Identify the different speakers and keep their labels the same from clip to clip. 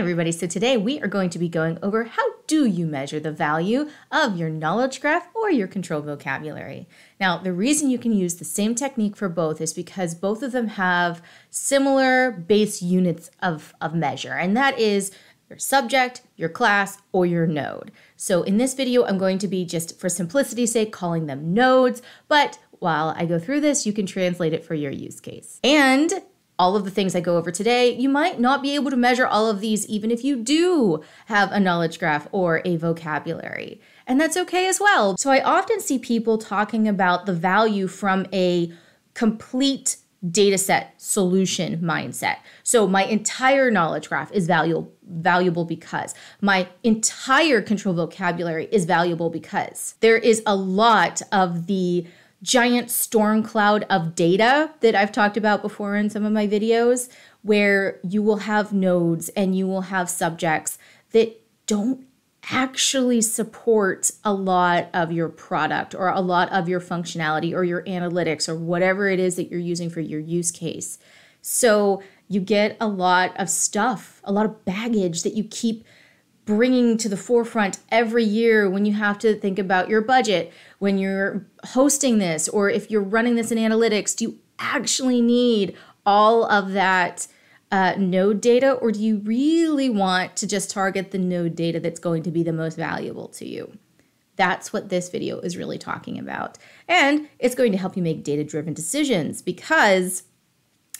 Speaker 1: everybody, so today we are going to be going over how do you measure the value of your knowledge graph or your control vocabulary. Now, the reason you can use the same technique for both is because both of them have similar base units of, of measure, and that is your subject, your class, or your node. So in this video, I'm going to be just for simplicity's sake calling them nodes, but while I go through this, you can translate it for your use case. And all of the things I go over today, you might not be able to measure all of these, even if you do have a knowledge graph or a vocabulary. And that's okay as well. So I often see people talking about the value from a complete data set solution mindset. So my entire knowledge graph is valuable valuable because my entire control vocabulary is valuable because there is a lot of the giant storm cloud of data that I've talked about before in some of my videos, where you will have nodes and you will have subjects that don't actually support a lot of your product or a lot of your functionality or your analytics or whatever it is that you're using for your use case. So you get a lot of stuff, a lot of baggage that you keep bringing to the forefront every year when you have to think about your budget, when you're hosting this, or if you're running this in analytics? Do you actually need all of that uh, node data, or do you really want to just target the node data that's going to be the most valuable to you? That's what this video is really talking about. And it's going to help you make data driven decisions because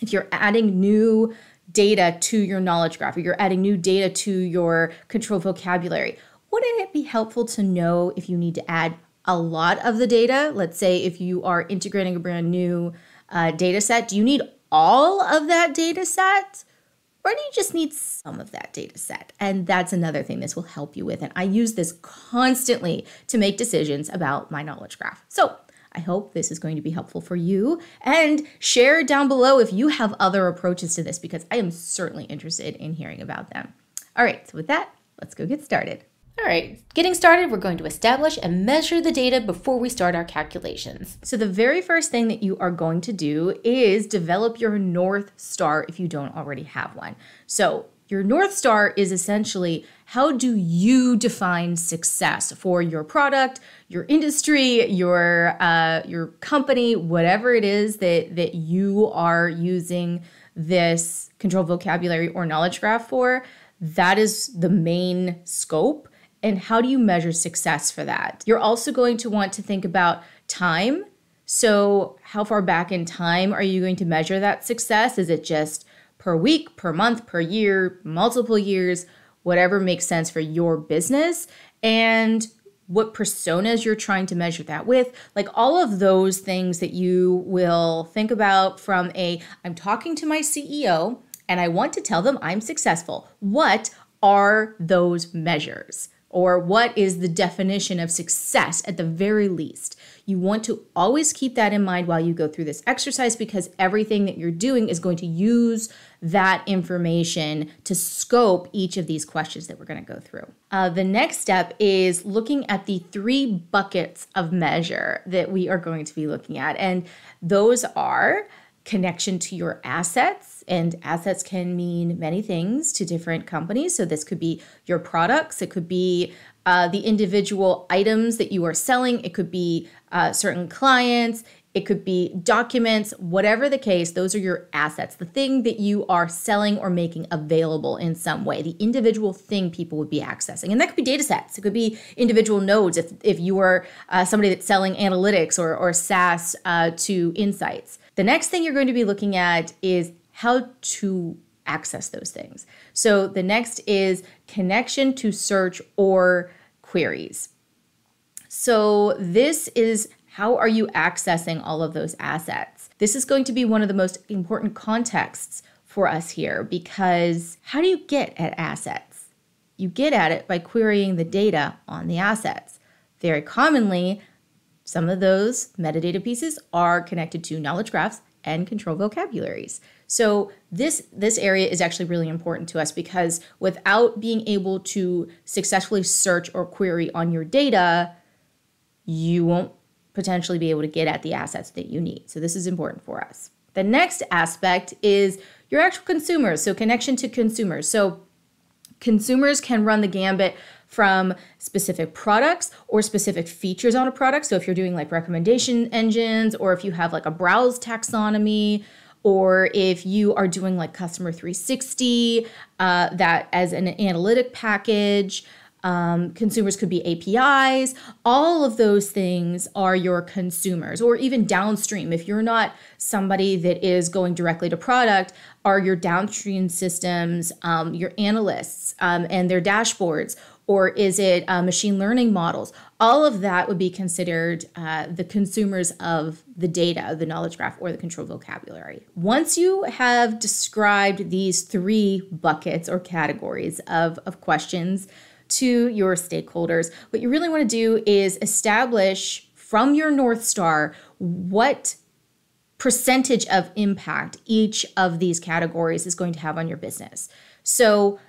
Speaker 1: if you're adding new data to your knowledge graph or you're adding new data to your control vocabulary, wouldn't it be helpful to know if you need to add a lot of the data? Let's say if you are integrating a brand new uh, data set, do you need all of that data set? Or do you just need some of that data set? And that's another thing this will help you with. And I use this constantly to make decisions about my knowledge graph. So I hope this is going to be helpful for you. And share down below if you have other approaches to this because I am certainly interested in hearing about them. All right, so with that, let's go get started. All right, getting started, we're going to establish and measure the data before we start our calculations. So the very first thing that you are going to do is develop your North Star if you don't already have one. So your North Star is essentially how do you define success for your product, your industry, your uh, your company, whatever it is that that you are using this control vocabulary or knowledge graph for. That is the main scope. And how do you measure success for that? You're also going to want to think about time. So, how far back in time are you going to measure that success? Is it just per week, per month, per year, multiple years, whatever makes sense for your business and what personas you're trying to measure that with like all of those things that you will think about from a I'm talking to my CEO and I want to tell them I'm successful. What are those measures? or what is the definition of success at the very least. You want to always keep that in mind while you go through this exercise because everything that you're doing is going to use that information to scope each of these questions that we're going to go through. Uh, the next step is looking at the three buckets of measure that we are going to be looking at, and those are connection to your assets and assets can mean many things to different companies. So this could be your products, it could be uh, the individual items that you are selling, it could be uh, certain clients, it could be documents, whatever the case, those are your assets, the thing that you are selling or making available in some way, the individual thing people would be accessing. And that could be data sets, it could be individual nodes if, if you are uh, somebody that's selling analytics or, or SaaS uh, to insights. The next thing you're going to be looking at is how to access those things. So the next is connection to search or queries. So this is how are you accessing all of those assets? This is going to be one of the most important contexts for us here because how do you get at assets? You get at it by querying the data on the assets. Very commonly, some of those metadata pieces are connected to knowledge graphs and control vocabularies. So this this area is actually really important to us because without being able to successfully search or query on your data, you won't potentially be able to get at the assets that you need. So this is important for us. The next aspect is your actual consumers, so connection to consumers. So consumers can run the gambit from specific products or specific features on a product. So if you're doing like recommendation engines or if you have like a browse taxonomy or if you are doing like customer 360 uh, that as an analytic package um, consumers could be apis all of those things are your consumers or even downstream if you're not somebody that is going directly to product are your downstream systems um, your analysts um, and their dashboards or is it uh, machine learning models? All of that would be considered uh, the consumers of the data, the knowledge graph, or the control vocabulary. Once you have described these three buckets or categories of, of questions to your stakeholders, what you really want to do is establish from your North Star what percentage of impact each of these categories is going to have on your business. So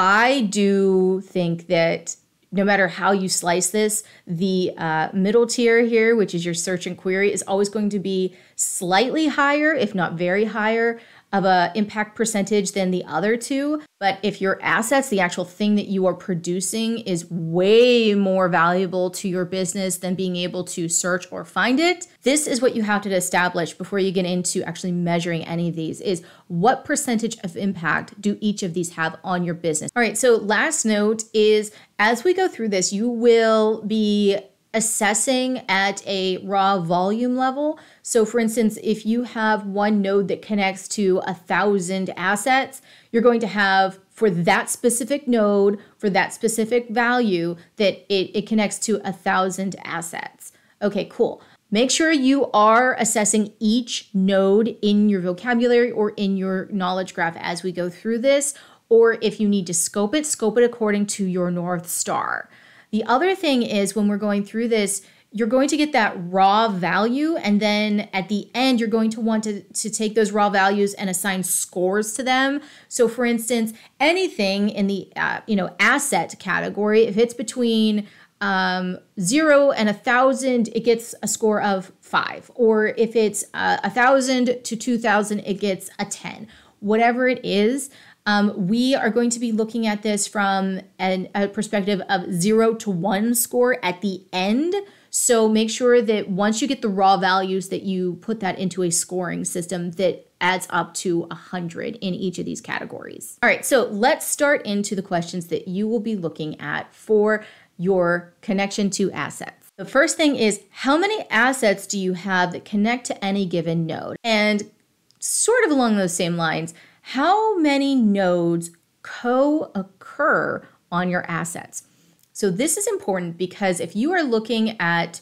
Speaker 1: I do think that no matter how you slice this, the uh, middle tier here, which is your search and query, is always going to be slightly higher, if not very higher, of a impact percentage than the other two but if your assets the actual thing that you are producing is way more valuable to your business than being able to search or find it this is what you have to establish before you get into actually measuring any of these is what percentage of impact do each of these have on your business all right so last note is as we go through this you will be assessing at a raw volume level. So for instance, if you have one node that connects to a thousand assets, you're going to have for that specific node, for that specific value, that it, it connects to a thousand assets. Okay, cool. Make sure you are assessing each node in your vocabulary or in your knowledge graph as we go through this, or if you need to scope it, scope it according to your North Star. The other thing is when we're going through this, you're going to get that raw value. And then at the end, you're going to want to, to take those raw values and assign scores to them. So for instance, anything in the, uh, you know, asset category, if it's between um, zero and a thousand, it gets a score of five. Or if it's uh, a uh, thousand to 2000, it gets a 10, whatever it is. Um, we are going to be looking at this from an, a perspective of zero to one score at the end. So make sure that once you get the raw values that you put that into a scoring system that adds up to 100 in each of these categories. All right, so let's start into the questions that you will be looking at for your connection to assets. The first thing is how many assets do you have that connect to any given node? And sort of along those same lines, how many nodes co occur on your assets. So, this is important because if you are looking at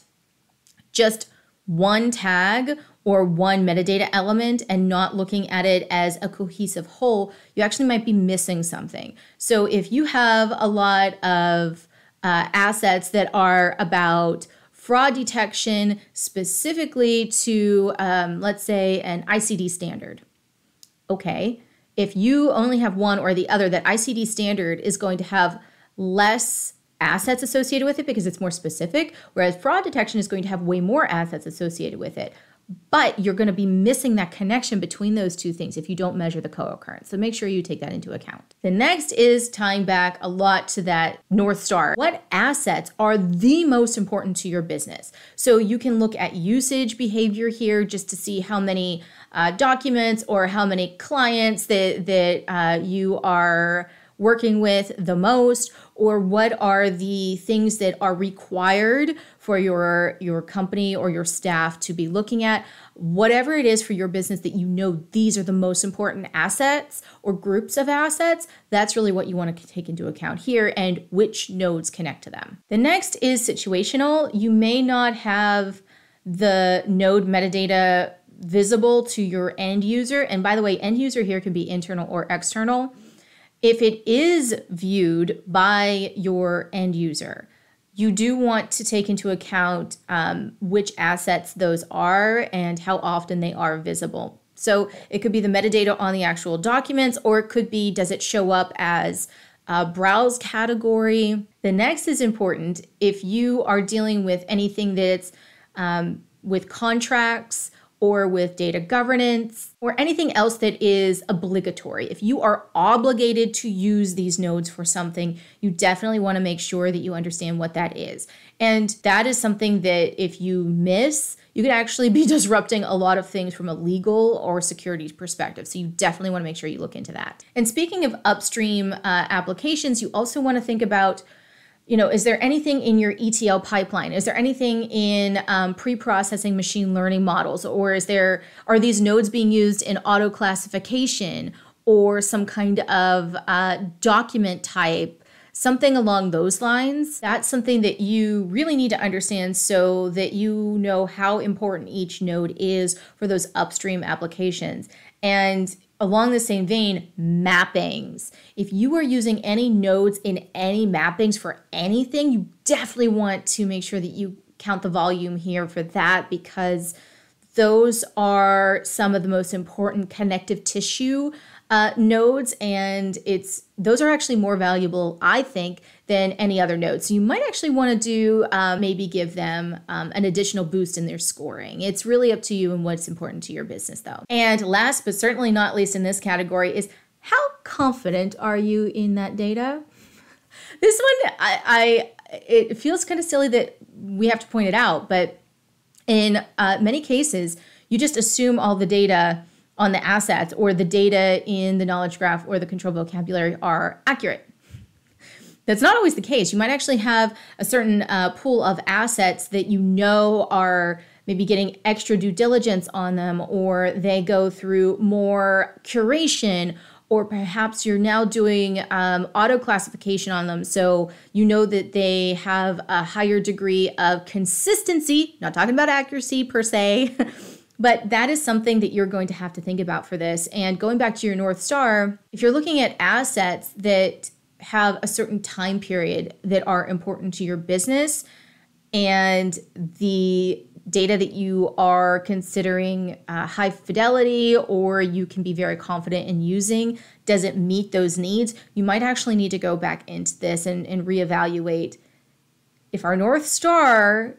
Speaker 1: just one tag or one metadata element and not looking at it as a cohesive whole, you actually might be missing something. So, if you have a lot of uh, assets that are about fraud detection specifically to, um, let's say, an ICD standard. Okay, if you only have one or the other, that ICD standard is going to have less assets associated with it because it's more specific, whereas fraud detection is going to have way more assets associated with it. But you're going to be missing that connection between those two things if you don't measure the co occurrence. So make sure you take that into account. The next is tying back a lot to that North Star. What assets are the most important to your business? So you can look at usage behavior here just to see how many uh, documents or how many clients that that uh, you are working with the most or what are the things that are required for your your company or your staff to be looking at whatever it is for your business that you know these are the most important assets or groups of assets that's really what you want to take into account here and which nodes connect to them the next is situational you may not have the node metadata visible to your end user. And by the way, end user here can be internal or external. If it is viewed by your end user, you do want to take into account um, which assets those are and how often they are visible. So it could be the metadata on the actual documents, or it could be does it show up as a browse category? The next is important if you are dealing with anything that's um, with contracts or with data governance or anything else that is obligatory. If you are obligated to use these nodes for something, you definitely want to make sure that you understand what that is. And that is something that if you miss, you could actually be disrupting a lot of things from a legal or security perspective. So you definitely want to make sure you look into that. And speaking of upstream uh, applications, you also want to think about you know, is there anything in your ETL pipeline? Is there anything in um, pre-processing machine learning models, or is there are these nodes being used in auto classification or some kind of uh, document type? Something along those lines. That's something that you really need to understand so that you know how important each node is for those upstream applications. And Along the same vein, mappings. If you are using any nodes in any mappings for anything, you definitely want to make sure that you count the volume here for that because those are some of the most important connective tissue uh, nodes and it's those are actually more valuable i think than any other node. So you might actually want to do uh, maybe give them um, an additional boost in their scoring. It's really up to you and what's important to your business, though. And last but certainly not least in this category is how confident are you in that data? This one, I, I it feels kind of silly that we have to point it out, but in uh, many cases, you just assume all the data on the assets or the data in the knowledge graph or the control vocabulary are accurate. That's not always the case. You might actually have a certain uh, pool of assets that you know are maybe getting extra due diligence on them, or they go through more curation or perhaps you're now doing um, auto classification on them. So you know that they have a higher degree of consistency, not talking about accuracy per se, but that is something that you're going to have to think about for this. And going back to your North Star, if you're looking at assets that have a certain time period that are important to your business and the data that you are considering uh, high fidelity or you can be very confident in using doesn't meet those needs, you might actually need to go back into this and, and reevaluate if our North Star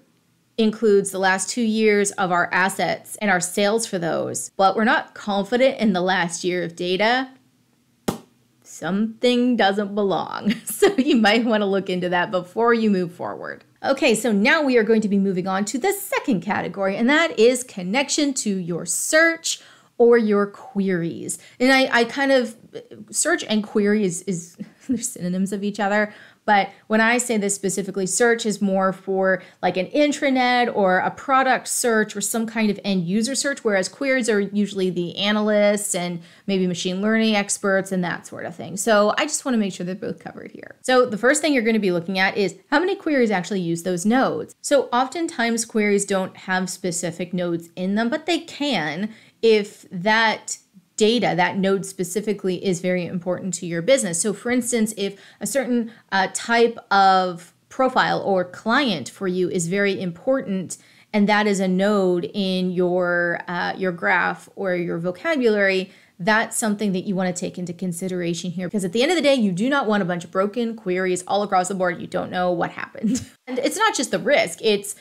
Speaker 1: includes the last two years of our assets and our sales for those, but we're not confident in the last year of data something doesn't belong. So you might want to look into that before you move forward. Okay, so now we are going to be moving on to the second category, and that is connection to your search or your queries. And I, I kind of search and query is, is they're synonyms of each other. But when I say this specifically, search is more for like an intranet or a product search or some kind of end user search, whereas queries are usually the analysts and maybe machine learning experts and that sort of thing. So I just want to make sure they're both covered here. So the first thing you're going to be looking at is how many queries actually use those nodes. So oftentimes queries don't have specific nodes in them, but they can if that data, that node specifically, is very important to your business. So, for instance, if a certain uh, type of profile or client for you is very important, and that is a node in your uh, your graph or your vocabulary, that's something that you want to take into consideration here because at the end of the day, you do not want a bunch of broken queries all across the board. You don't know what happened, and it's not just the risk; it's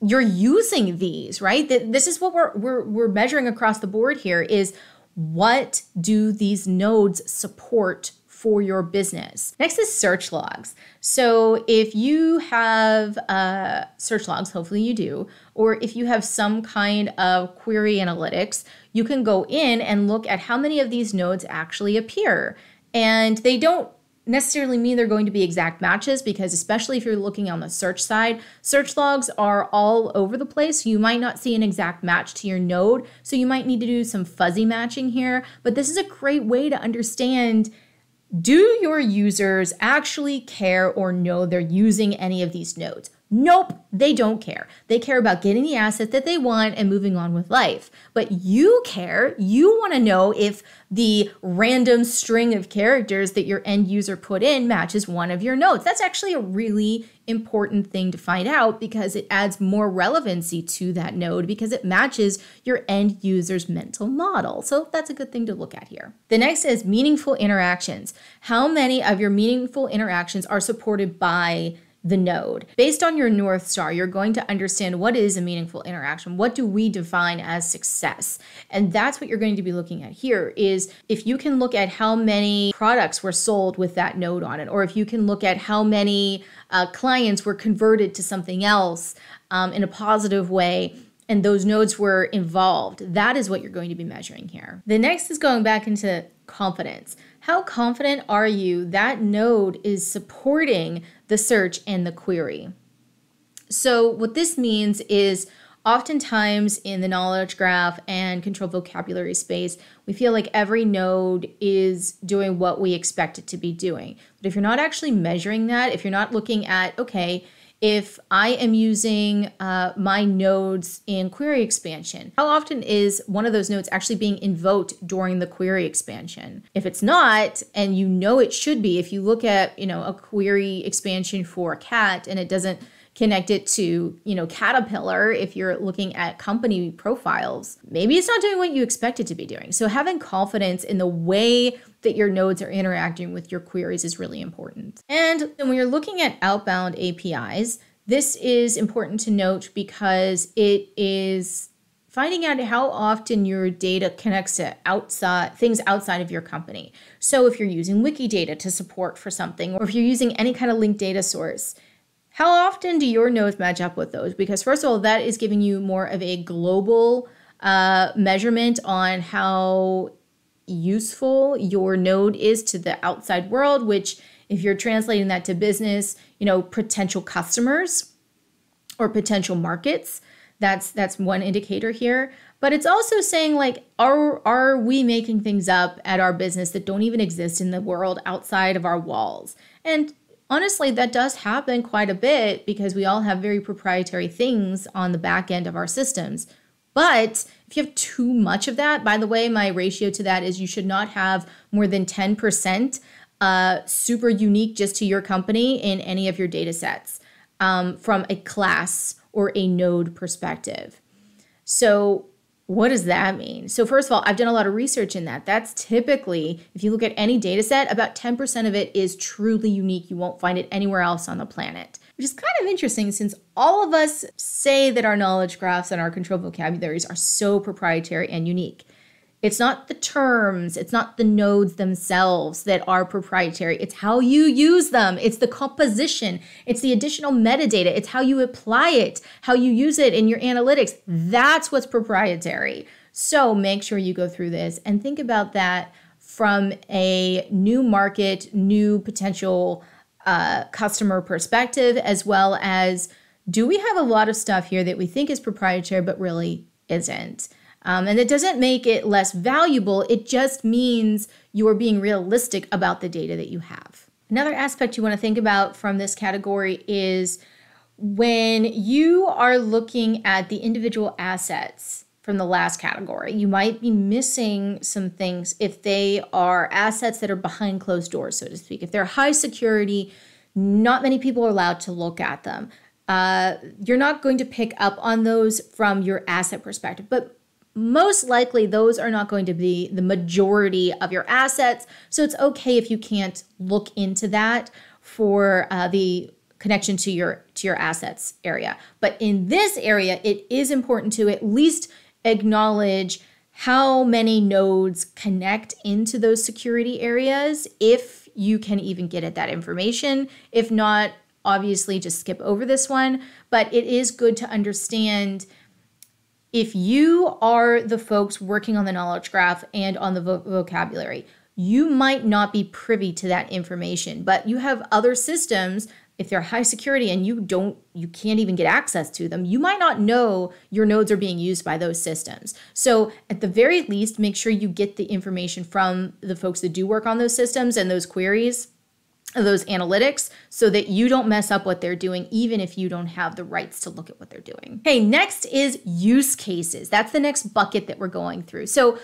Speaker 1: you're using these right. This is what we're we're, we're measuring across the board here is what do these nodes support for your business. Next is search logs. So if you have uh, search logs, hopefully you do, or if you have some kind of query analytics, you can go in and look at how many of these nodes actually appear. And they don't necessarily mean they're going to be exact matches because especially if you're looking on the search side, search logs are all over the place. You might not see an exact match to your node, so you might need to do some fuzzy matching here, but this is a great way to understand do your users actually care or know they're using any of these nodes? Nope, they don't care. They care about getting the asset that they want and moving on with life. But you care. You want to know if the random string of characters that your end user put in matches one of your notes. That's actually a really important thing to find out because it adds more relevancy to that node because it matches your end user's mental model. So that's a good thing to look at here. The next is meaningful interactions. How many of your meaningful interactions are supported by the node. Based on your North Star, you're going to understand what is a meaningful interaction. What do we define as success? And that's what you're going to be looking at here is if you can look at how many products were sold with that node on it, or if you can look at how many uh, clients were converted to something else um, in a positive way, and those nodes were involved. That is what you're going to be measuring here. The next is going back into confidence. How confident are you that node is supporting the search and the query? So, what this means is oftentimes in the knowledge graph and control vocabulary space, we feel like every node is doing what we expect it to be doing. But if you're not actually measuring that, if you're not looking at, okay, if I am using uh, my nodes in query expansion? How often is one of those nodes actually being invoked during the query expansion? If it's not, and you know it should be, if you look at, you know, a query expansion for a cat and it doesn't connect it to, you know, Caterpillar if you're looking at company profiles. Maybe it's not doing what you expect it to be doing. So having confidence in the way that your nodes are interacting with your queries is really important. And when you're looking at outbound APIs, this is important to note because it is finding out how often your data connects to outside things outside of your company. So if you're using Wikidata to support for something, or if you're using any kind of linked data source, how often do your nodes match up with those? Because, first of all, that is giving you more of a global uh, measurement on how useful your node is to the outside world, which, if you're translating that to business, you know, potential customers or potential markets. That's that's one indicator here. But it's also saying like, are are we making things up at our business that don't even exist in the world outside of our walls? And honestly, that does happen quite a bit because we all have very proprietary things on the back end of our systems. But if you have too much of that, by the way, my ratio to that is you should not have more than 10% uh, super unique just to your company in any of your data sets um, from a class or a node perspective. So what does that mean? So, first of all, I've done a lot of research in that. That's typically, if you look at any data set, about 10% of it is truly unique. You won't find it anywhere else on the planet, which is kind of interesting since all of us say that our knowledge graphs and our control vocabularies are so proprietary and unique. It's not the terms, it's not the nodes themselves that are proprietary. It's how you use them, it's the composition, it's the additional metadata, it's how you apply it, how you use it in your analytics. That's what's proprietary. So make sure you go through this and think about that from a new market, new potential uh, customer perspective, as well as do we have a lot of stuff here that we think is proprietary but really isn't? Um, and it doesn't make it less valuable, it just means you are being realistic about the data that you have. Another aspect you want to think about from this category is when you are looking at the individual assets from the last category, you might be missing some things if they are assets that are behind closed doors, so to speak. If they're high security, not many people are allowed to look at them. Uh, you're not going to pick up on those from your asset perspective, but most likely those are not going to be the majority of your assets. So it's okay if you can't look into that for uh, the connection to your to your assets area. But in this area, it is important to at least acknowledge how many nodes connect into those security areas if you can even get at that information. If not, obviously just skip over this one, but it is good to understand if you are the folks working on the knowledge graph and on the vo- vocabulary, you might not be privy to that information, but you have other systems if they're high security and you don't you can't even get access to them you might not know your nodes are being used by those systems so at the very least make sure you get the information from the folks that do work on those systems and those queries those analytics so that you don't mess up what they're doing, even if you don't have the rights to look at what they're doing. Okay, next is use cases. That's the next bucket that we're going through. So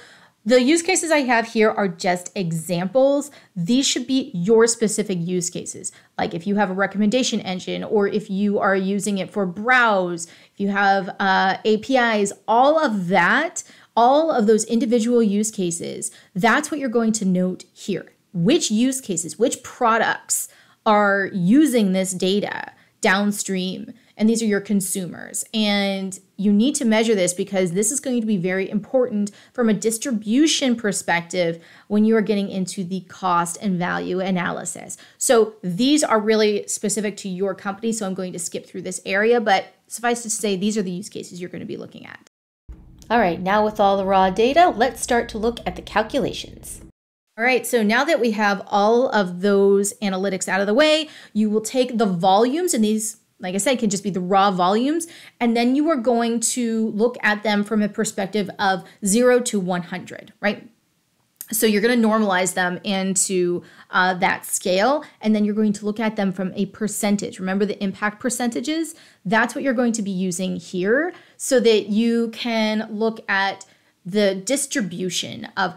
Speaker 1: the use cases I have here are just examples. These should be your specific use cases. Like if you have a recommendation engine or if you are using it for browse, if you have uh, APIs, all of that, all of those individual use cases, that's what you're going to note here which use cases, which products are using this data downstream. And these are your consumers. And you need to measure this because this is going to be very important from a distribution perspective when you are getting into the cost and value analysis. So these are really specific to your company. So I'm going to skip through this area, but suffice to say, these are the use cases you're going to be looking at. All right, now with all the raw data, let's start to look at the calculations. All right, so now that we have all of those analytics out of the way, you will take the volumes, and these, like I said, can just be the raw volumes, and then you are going to look at them from a perspective of 0 to 100, right? So you're going to normalize them into uh, that scale, and then you're going to look at them from a percentage. Remember the impact percentages? That's what you're going to be using here so that you can look at the distribution of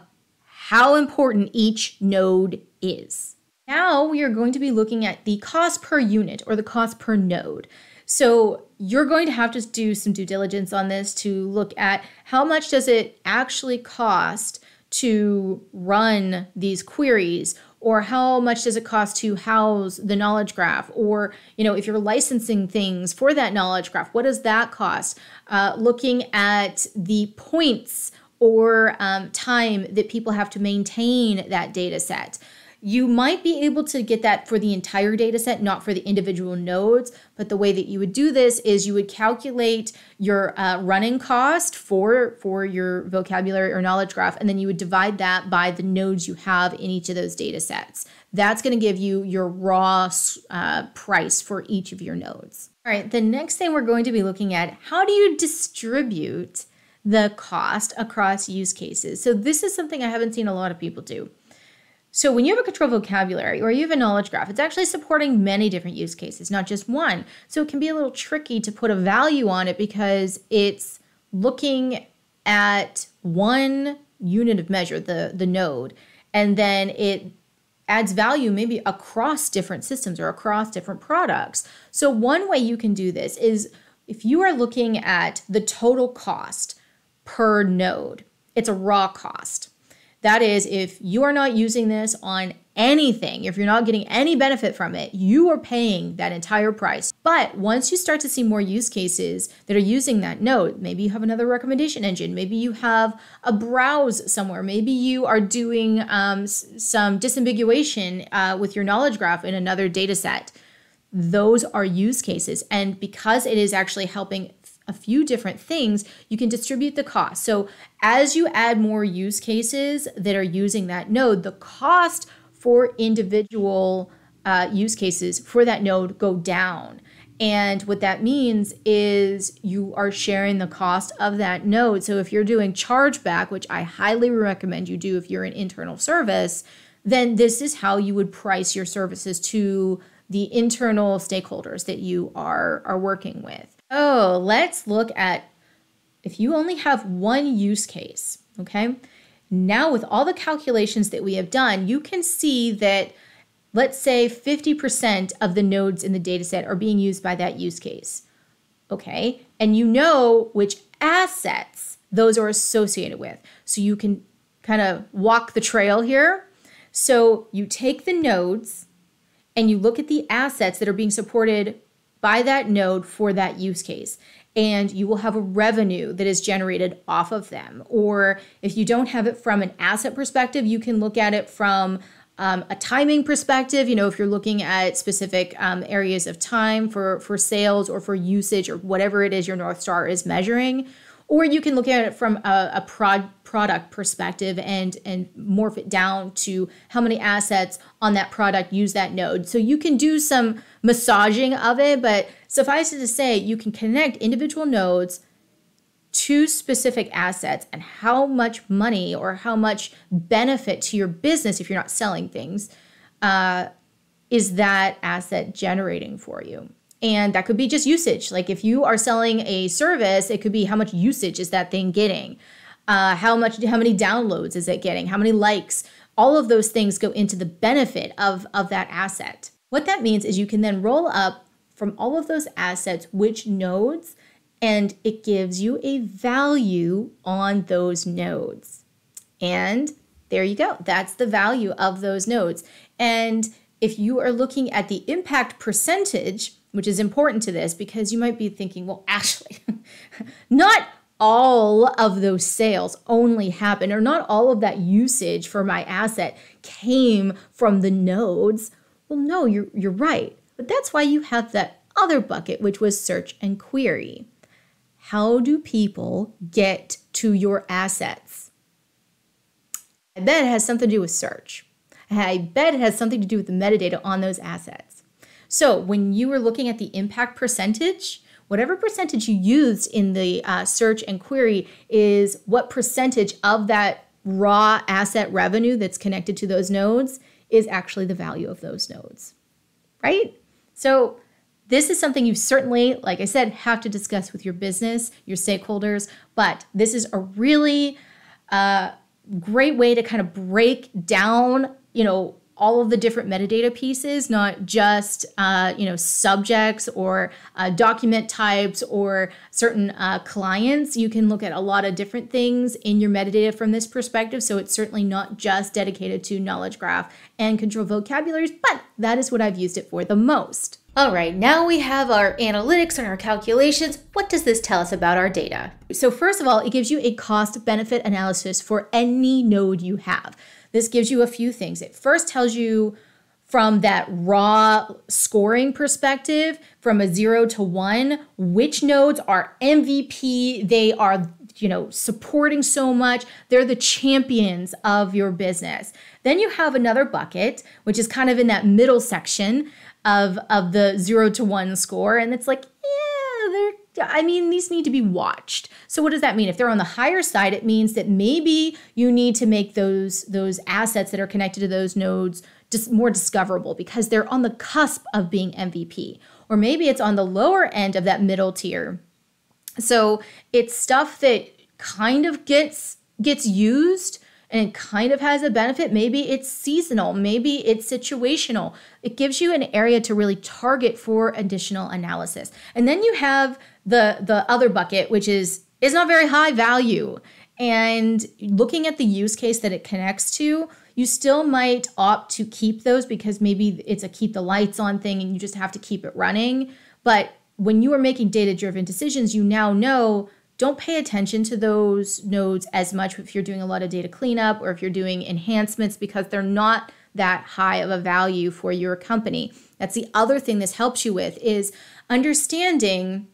Speaker 1: how important each node is. Now we are going to be looking at the cost per unit or the cost per node. So you're going to have to do some due diligence on this to look at how much does it actually cost to run these queries or how much does it cost to house the knowledge graph or you know if you're licensing things for that knowledge graph what does that cost uh, looking at the points or um, time that people have to maintain that data set. You might be able to get that for the entire data set, not for the individual nodes. But the way that you would do this is you would calculate your uh, running cost for, for your vocabulary or knowledge graph, and then you would divide that by the nodes you have in each of those data sets. That's going to give you your raw uh, price for each of your nodes. All right, the next thing we're going to be looking at, how do you distribute the cost across use cases. So this is something I haven't seen a lot of people do. So when you have a control vocabulary or you have a knowledge graph, it's actually supporting many different use cases, not just one. So it can be a little tricky to put a value on it because it's looking at one unit of measure, the, the node, and then it adds value maybe across different systems or across different products. So one way you can do this is if you are looking at the total cost per node. It's a raw cost. That is, if you are not using this on anything, if you're not getting any benefit from it, you are paying that entire price. But once you start to see more use cases that are using that node, maybe you have another recommendation engine, maybe you have a browse somewhere, maybe you are doing um, some disambiguation uh, with your knowledge graph in another data set. Those are use cases. And because it is actually helping a few different things, you can distribute the cost. So as you add more use cases that are using that node, the cost for individual uh, use cases for that node go down. And what that means is you are sharing the cost of that node. So if you're doing chargeback, which I highly recommend you do if you're an internal service, then this is how you would price your services to the internal stakeholders that you are are working with. Oh, let's look at if you only have one use case, okay? Now with all the calculations that we have done, you can see that let's say 50% of the nodes in the dataset are being used by that use case. Okay, and you know which assets those are associated with. So you can kind of walk the trail here. So you take the nodes and you look at the assets that are being supported by that node for that use case. And you will have a revenue that is generated off of them. Or if you don't have it from an asset perspective, you can look at it from um, a timing perspective you know if you're looking at specific um, areas of time for for sales or for usage or whatever it is your north star is measuring or you can look at it from a, a prod, product perspective and and morph it down to how many assets on that product use that node. So you can do some massaging of it, but suffice it to say, you can connect individual nodes to specific assets and how much money or how much benefit to your business if you're not selling things uh, is that asset generating for you. And that could be just usage. Like if you are selling a service, it could be how much usage is that thing getting? Uh, how much how many downloads is it getting? How many likes? All of those things go into the benefit of, of that asset. What that means is you can then roll up from all of those assets which nodes, and it gives you a value on those nodes. And there you go. That's the value of those nodes. And if you are looking at the impact percentage, which is important to this because you might be thinking, well, actually, not all of those sales only happen, or not all of that usage for my asset came from the nodes. Well, no, you're, you're right. But that's why you have that other bucket, which was search and query. How do people get to your assets? I bet it has something to do with search. I bet it has something to do with the metadata on those assets. So when you were looking at the impact percentage, whatever percentage you used in the uh, search and query is what percentage of that raw asset revenue that's connected to those nodes is actually the value of those nodes, right? So this is something you certainly, like I said, have to discuss with your business, your stakeholders, but this is a really uh, great way to kind of break down, you know, all of the different metadata pieces, not just uh, you know subjects or uh, document types or certain uh, clients. You can look at a lot of different things in your metadata from this perspective. So it's certainly not just dedicated to knowledge graph and control vocabularies, but that is what I've used it for the most. All right, now we have our analytics and our calculations. What does this tell us about our data? So first of all, it gives you a cost benefit analysis for any node you have. This gives you a few things. It first tells you from that raw scoring perspective, from a zero to one, which nodes are MVP. They are, you know, supporting so much. They're the champions of your business. Then you have another bucket, which is kind of in that middle section of, of the zero to one score. And it's like, yeah, they're I mean, these need to be watched. So what does that mean? If they're on the higher side, it means that maybe you need to make those those assets that are connected to those nodes just more discoverable because they're on the cusp of being MVP. Or maybe it's on the lower end of that middle tier. So it's stuff that kind of gets gets used and kind of has a benefit. Maybe it's seasonal, maybe it's situational. It gives you an area to really target for additional analysis. And then you have the the other bucket, which is is not very high value. And looking at the use case that it connects to, you still might opt to keep those because maybe it's a keep the lights on thing and you just have to keep it running. But when you are making data driven decisions, you now know don't pay attention to those nodes as much if you're doing a lot of data cleanup or if you're doing enhancements because they're not that high of a value for your company. That's the other thing this helps you with is understanding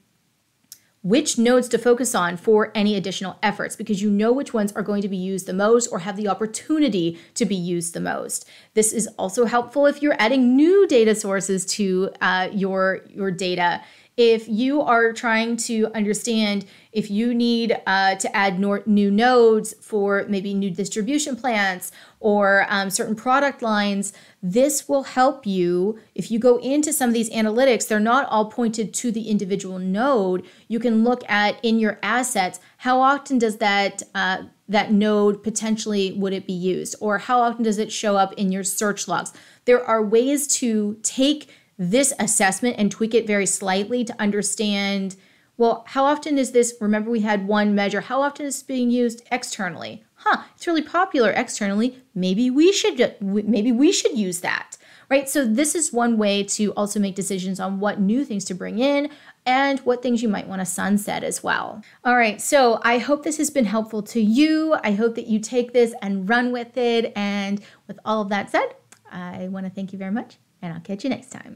Speaker 1: which nodes to focus on for any additional efforts because you know which ones are going to be used the most or have the opportunity to be used the most. This is also helpful if you're adding new data sources to uh, your, your data if you are trying to understand if you need uh, to add nor- new nodes for maybe new distribution plants or um, certain product lines, this will help you. If you go into some of these analytics, they're not all pointed to the individual node. You can look at in your assets how often does that uh, that node potentially would it be used, or how often does it show up in your search logs? There are ways to take this assessment and tweak it very slightly to understand well, how often is this? Remember, we had one measure. How often is this being used externally? Huh, it's really popular externally. Maybe we should maybe we should use that, right? So this is one way to also make decisions on what new things to bring in and what things you might want to sunset as well. All right, so I hope this has been helpful to you. I hope that you take this and run with it. And with all of that said, I want to thank you very much, and I'll catch you next time.